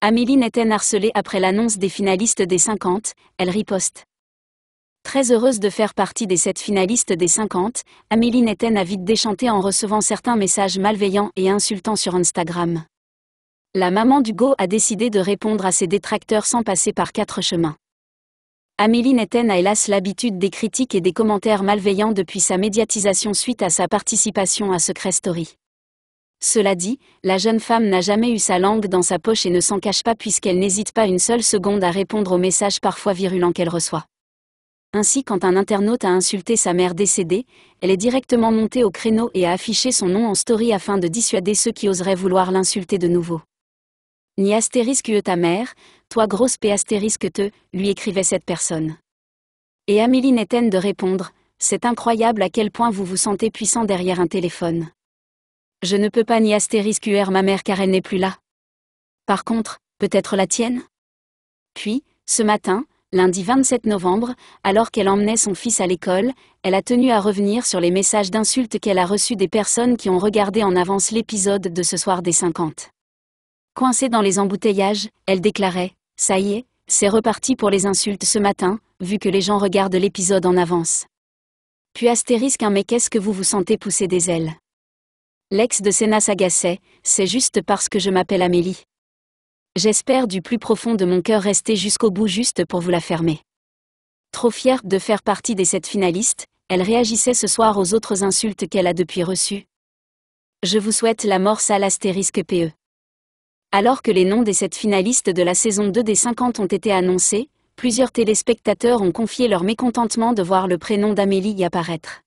Amélie Netten harcelée après l'annonce des finalistes des 50, elle riposte. Très heureuse de faire partie des sept finalistes des 50, Amélie Netten a vite déchanté en recevant certains messages malveillants et insultants sur Instagram. La maman d'Hugo a décidé de répondre à ses détracteurs sans passer par quatre chemins. Amélie Netten a hélas l'habitude des critiques et des commentaires malveillants depuis sa médiatisation suite à sa participation à Secret Story. Cela dit, la jeune femme n'a jamais eu sa langue dans sa poche et ne s'en cache pas puisqu'elle n'hésite pas une seule seconde à répondre aux messages parfois virulents qu'elle reçoit. Ainsi, quand un internaute a insulté sa mère décédée, elle est directement montée au créneau et a affiché son nom en story afin de dissuader ceux qui oseraient vouloir l'insulter de nouveau. Ni astérisque e ta mère, toi grosse p astérisque te, lui écrivait cette personne. Et Amélie Netten de répondre, c'est incroyable à quel point vous vous sentez puissant derrière un téléphone. Je ne peux pas ni astérisque UR ma mère car elle n'est plus là. Par contre, peut-être la tienne Puis, ce matin, lundi 27 novembre, alors qu'elle emmenait son fils à l'école, elle a tenu à revenir sur les messages d'insultes qu'elle a reçus des personnes qui ont regardé en avance l'épisode de ce soir des 50. Coincée dans les embouteillages, elle déclarait Ça y est, c'est reparti pour les insultes ce matin, vu que les gens regardent l'épisode en avance. Puis astérisque un mais qu'est-ce que vous vous sentez pousser des ailes L'ex de Senna s'agaçait, c'est juste parce que je m'appelle Amélie. J'espère du plus profond de mon cœur rester jusqu'au bout juste pour vous la fermer. Trop fière de faire partie des sept finalistes, elle réagissait ce soir aux autres insultes qu'elle a depuis reçues. Je vous souhaite la mort à l'astérisque PE. Alors que les noms des sept finalistes de la saison 2 des 50 ont été annoncés, plusieurs téléspectateurs ont confié leur mécontentement de voir le prénom d'Amélie y apparaître.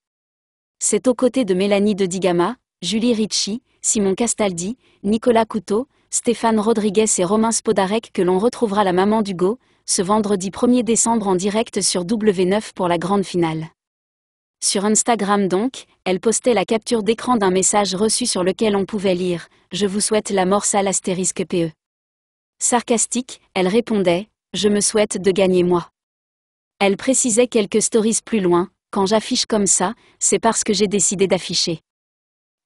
C'est aux côtés de Mélanie de Digama, Julie Ricci, Simon Castaldi, Nicolas Couteau, Stéphane Rodriguez et Romain Spodarek que l'on retrouvera la maman d'Hugo, ce vendredi 1er décembre en direct sur W9 pour la grande finale. Sur Instagram donc, elle postait la capture d'écran d'un message reçu sur lequel on pouvait lire « Je vous souhaite la mort sale l'astérisque PE ». Sarcastique, elle répondait « Je me souhaite de gagner moi ». Elle précisait quelques stories plus loin « Quand j'affiche comme ça, c'est parce que j'ai décidé d'afficher ».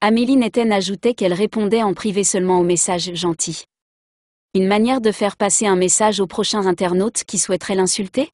Amélie Netten ajoutait qu'elle répondait en privé seulement aux messages gentils. Une manière de faire passer un message aux prochains internautes qui souhaiteraient l'insulter